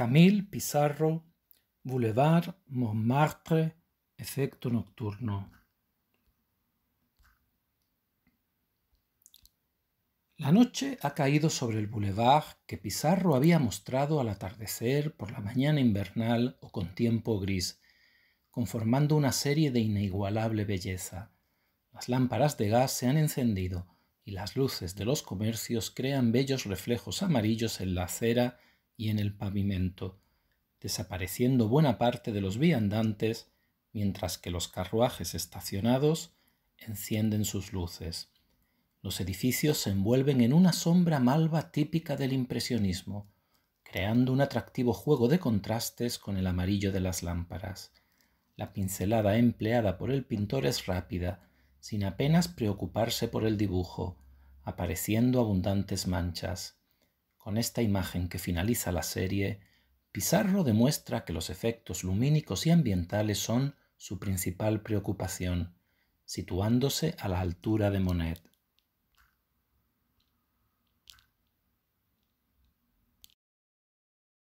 Camille Pizarro, Boulevard Montmartre, efecto nocturno. La noche ha caído sobre el boulevard que Pizarro había mostrado al atardecer por la mañana invernal o con tiempo gris, conformando una serie de inigualable belleza. Las lámparas de gas se han encendido y las luces de los comercios crean bellos reflejos amarillos en la acera y en el pavimento, desapareciendo buena parte de los viandantes, mientras que los carruajes estacionados encienden sus luces. Los edificios se envuelven en una sombra malva típica del impresionismo, creando un atractivo juego de contrastes con el amarillo de las lámparas. La pincelada empleada por el pintor es rápida, sin apenas preocuparse por el dibujo, apareciendo abundantes manchas. Con esta imagen que finaliza la serie, Pizarro demuestra que los efectos lumínicos y ambientales son su principal preocupación, situándose a la altura de Monet.